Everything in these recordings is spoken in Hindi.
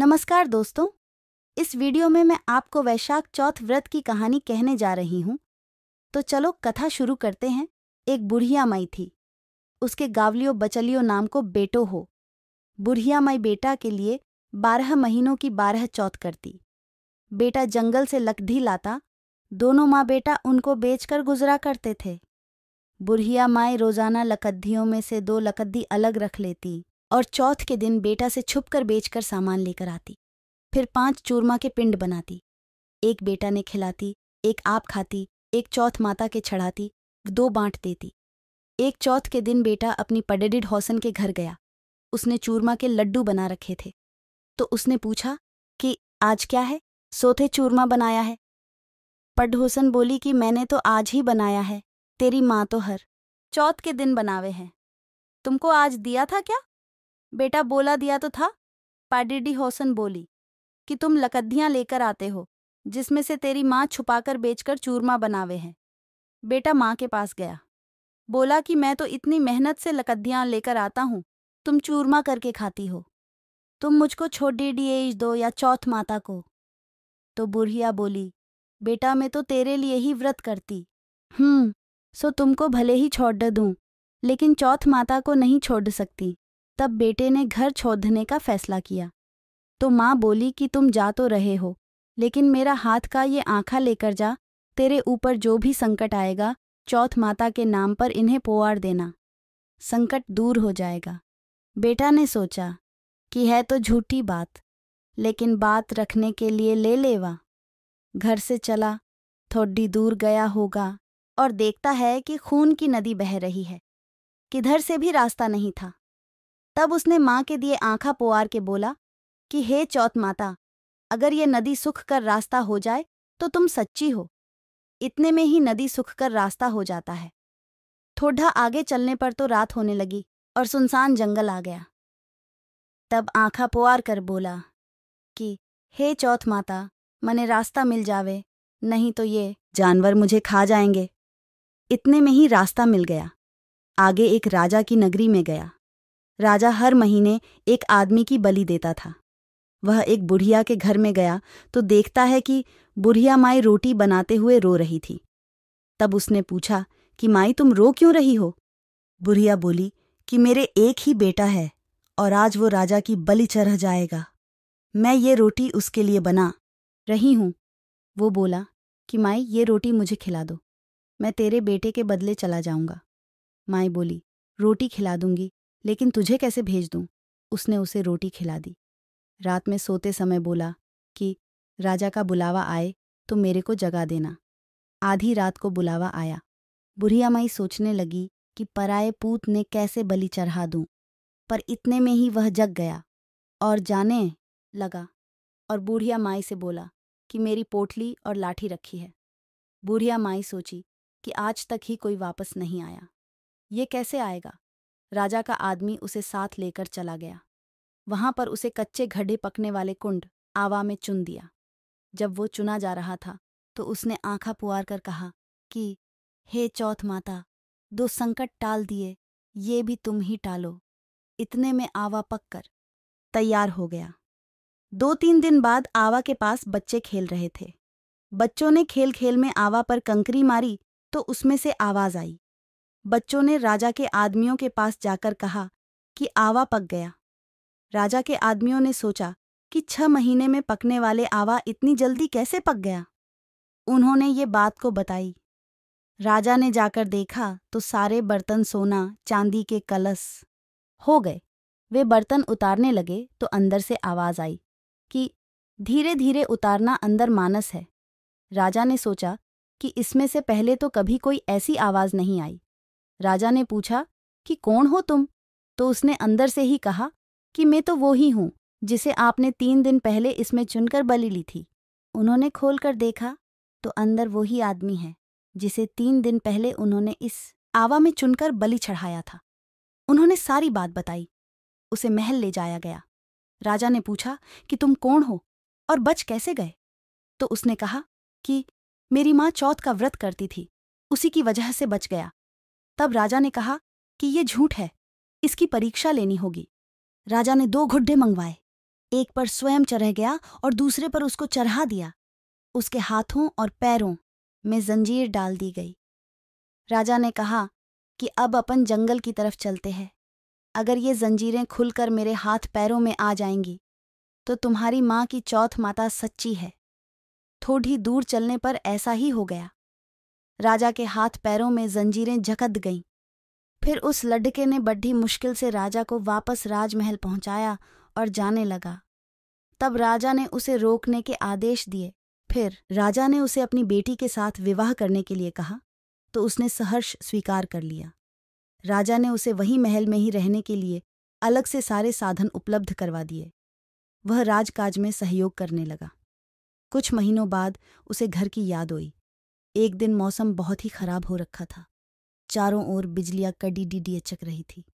नमस्कार दोस्तों इस वीडियो में मैं आपको वैशाख चौथ व्रत की कहानी कहने जा रही हूँ तो चलो कथा शुरू करते हैं एक बुढ़िया माई थी उसके गावलियो बचलियो नाम को बेटो हो बुढ़िया माई बेटा के लिए बारह महीनों की बारह चौथ करती बेटा जंगल से लकधी लाता दोनों माँ बेटा उनको बेचकर गुजरा करते थे बुढ़िया माई रोजाना लकद्दियों में से दो लकद्दी अलग रख लेती और चौथ के दिन बेटा से छुपकर बेचकर सामान लेकर आती फिर पांच चूरमा के पिंड बनाती एक बेटा ने खिलाती एक आप खाती एक चौथ माता के चढ़ाती दो बांट देती एक चौथ के दिन बेटा अपनी पडेडिड हौसन के घर गया उसने चूरमा के लड्डू बना रखे थे तो उसने पूछा कि आज क्या है सोथे चूरमा बनाया है पडहोसन बोली कि मैंने तो आज ही बनाया है तेरी माँ तो हर चौथ के दिन बनावे हैं तुमको आज दिया था क्या बेटा बोला दिया तो था पाडिडी होसन बोली कि तुम लकद्दियाँ लेकर आते हो जिसमें से तेरी माँ छुपाकर बेचकर चूरमा बनावे हैं बेटा माँ के पास गया बोला कि मैं तो इतनी मेहनत से लकद्दियाँ लेकर आता हूँ तुम चूरमा करके खाती हो तुम मुझको छोटी डीएज दो या चौथ माता को तो बुढ़िया बोली बेटा मैं तो तेरे लिए ही व्रत करती हम्म सो तुमको भले ही छोड़ दूँ लेकिन चौथ माता को नहीं छोड़ सकती तब बेटे ने घर छोड़ने का फैसला किया तो माँ बोली कि तुम जा तो रहे हो लेकिन मेरा हाथ का ये आंखा लेकर जा तेरे ऊपर जो भी संकट आएगा चौथ माता के नाम पर इन्हें पोवार देना संकट दूर हो जाएगा बेटा ने सोचा कि है तो झूठी बात लेकिन बात रखने के लिए ले लेवा घर से चला थोड़ी दूर गया होगा और देखता है कि खून की नदी बह रही है किधर से भी रास्ता नहीं था तब उसने माँ के दिए आंखा पोआर के बोला कि हे चौथ माता अगर ये नदी सुख कर रास्ता हो जाए तो तुम सच्ची हो इतने में ही नदी सुख कर रास्ता हो जाता है थोड़ा आगे चलने पर तो रात होने लगी और सुनसान जंगल आ गया तब आंखा पोआर कर बोला कि हे चौथ माता मने रास्ता मिल जावे नहीं तो ये जानवर मुझे खा जाएंगे इतने में ही रास्ता मिल गया आगे एक राजा की नगरी में गया राजा हर महीने एक आदमी की बलि देता था वह एक बुढ़िया के घर में गया तो देखता है कि बुढ़िया माई रोटी बनाते हुए रो रही थी तब उसने पूछा कि माई तुम रो क्यों रही हो बुढ़िया बोली कि मेरे एक ही बेटा है और आज वो राजा की बलि चढ़ जाएगा मैं ये रोटी उसके लिए बना रही हूं वो बोला कि माई ये रोटी मुझे खिला दो मैं तेरे बेटे के बदले चला जाऊंगा माई बोली रोटी खिला दूंगी लेकिन तुझे कैसे भेज दूँ उसने उसे रोटी खिला दी रात में सोते समय बोला कि राजा का बुलावा आए तो मेरे को जगा देना आधी रात को बुलावा आया बुढ़िया माई सोचने लगी कि पराए पूत ने कैसे बलि चढ़ा दूं पर इतने में ही वह जग गया और जाने लगा और बूढ़िया माई से बोला कि मेरी पोटली और लाठी रखी है बूढ़िया माई सोची कि आज तक ही कोई वापस नहीं आया ये कैसे आएगा राजा का आदमी उसे साथ लेकर चला गया वहां पर उसे कच्चे घड़े पकने वाले कुंड आवा में चुन दिया जब वो चुना जा रहा था तो उसने आंखा पुआर कर कहा कि हे चौथ माता दो संकट टाल दिए ये भी तुम ही टालो इतने में आवा पक कर तैयार हो गया दो तीन दिन बाद आवा के पास बच्चे खेल रहे थे बच्चों ने खेल खेल में आवा पर कंकरी मारी तो उसमें से आवाज आई बच्चों ने राजा के आदमियों के पास जाकर कहा कि आवा पक गया राजा के आदमियों ने सोचा कि छह महीने में पकने वाले आवा इतनी जल्दी कैसे पक गया उन्होंने ये बात को बताई राजा ने जाकर देखा तो सारे बर्तन सोना चांदी के कलस हो गए वे बर्तन उतारने लगे तो अंदर से आवाज आई कि धीरे धीरे उतारना अंदर मानस है राजा ने सोचा कि इसमें से पहले तो कभी कोई ऐसी आवाज नहीं आई राजा ने पूछा कि कौन हो तुम तो उसने अंदर से ही कहा कि मैं तो वो ही हूं जिसे आपने तीन दिन पहले इसमें चुनकर बलि ली थी उन्होंने खोलकर देखा तो अंदर वो ही आदमी है जिसे तीन दिन पहले उन्होंने इस आवा में चुनकर बलि चढ़ाया था उन्होंने सारी बात बताई उसे महल ले जाया गया राजा ने पूछा कि तुम कौन हो और बच कैसे गए तो उसने कहा कि मेरी माँ चौथ का व्रत करती थी उसी की वजह से बच गया तब राजा ने कहा कि ये झूठ है इसकी परीक्षा लेनी होगी राजा ने दो घुड्ढे मंगवाए एक पर स्वयं चढ़ गया और दूसरे पर उसको चढ़ा दिया उसके हाथों और पैरों में जंजीर डाल दी गई राजा ने कहा कि अब अपन जंगल की तरफ चलते हैं अगर ये जंजीरें खुलकर मेरे हाथ पैरों में आ जाएंगी तो तुम्हारी माँ की चौथ माता सच्ची है थोड़ी दूर चलने पर ऐसा ही हो गया राजा के हाथ पैरों में जंजीरें झकद गईं फिर उस लड़के ने बड्ढी मुश्किल से राजा को वापस राजमहल पहुंचाया और जाने लगा तब राजा ने उसे रोकने के आदेश दिए फिर राजा ने उसे अपनी बेटी के साथ विवाह करने के लिए कहा तो उसने सहर्ष स्वीकार कर लिया राजा ने उसे वही महल में ही रहने के लिए अलग से सारे साधन उपलब्ध करवा दिए वह राजकाज में सहयोग करने लगा कुछ महीनों बाद उसे घर की याद हुई एक दिन मौसम बहुत ही खराब हो रखा था चारों ओर बिजलियां कडी डीडी अचक रही थी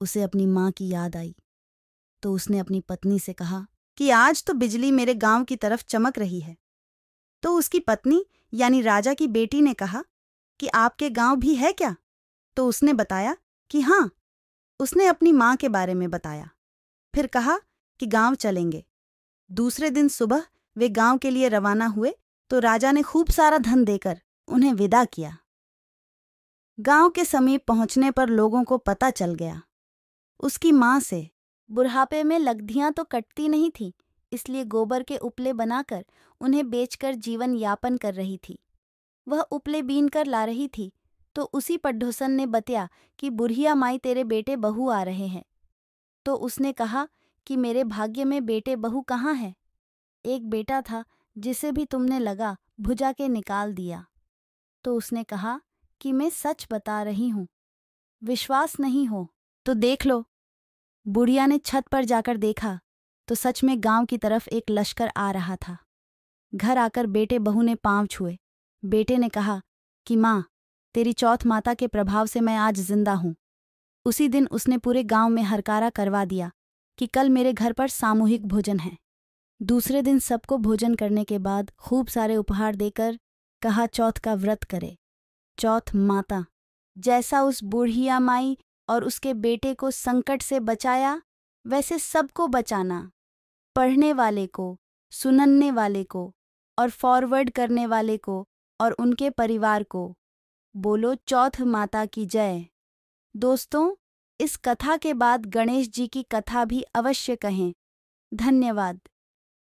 उसे अपनी माँ की याद आई तो उसने अपनी पत्नी से कहा कि आज तो बिजली मेरे गांव की तरफ चमक रही है तो उसकी पत्नी यानी राजा की बेटी ने कहा कि आपके गांव भी है क्या तो उसने बताया कि हाँ उसने अपनी माँ के बारे में बताया फिर कहा कि गांव चलेंगे दूसरे दिन सुबह वे गांव के लिए रवाना हुए तो राजा ने खूब सारा धन देकर उन्हें विदा किया गांव के समीप पहुंचने पर लोगों को पता चल गया उसकी माँ से बुढ़ापे में लगधियां तो कटती नहीं थी इसलिए गोबर के उपले बनाकर उन्हें बेचकर जीवन यापन कर रही थी वह उपले बीन कर ला रही थी तो उसी पड्ढोसन ने बतया कि बुढ़िया माई तेरे बेटे बहू आ रहे हैं तो उसने कहा कि मेरे भाग्य में बेटे बहू कहाँ हैं एक बेटा था जिसे भी तुमने लगा भुजा के निकाल दिया तो उसने कहा कि मैं सच बता रही हूं विश्वास नहीं हो तो देख लो बुढ़िया ने छत पर जाकर देखा तो सच में गांव की तरफ एक लश्कर आ रहा था घर आकर बेटे बहू ने पांव छुए बेटे ने कहा कि माँ तेरी चौथ माता के प्रभाव से मैं आज जिंदा हूं उसी दिन उसने पूरे गांव में हरकारा करवा दिया कि कल मेरे घर पर सामूहिक भोजन है दूसरे दिन सबको भोजन करने के बाद खूब सारे उपहार देकर कहा चौथ का व्रत करे चौथ माता जैसा उस बूढ़िया माई और उसके बेटे को संकट से बचाया वैसे सबको बचाना पढ़ने वाले को सुनने वाले को और फॉरवर्ड करने वाले को और उनके परिवार को बोलो चौथ माता की जय दोस्तों इस कथा के बाद गणेश जी की कथा भी अवश्य कहें धन्यवाद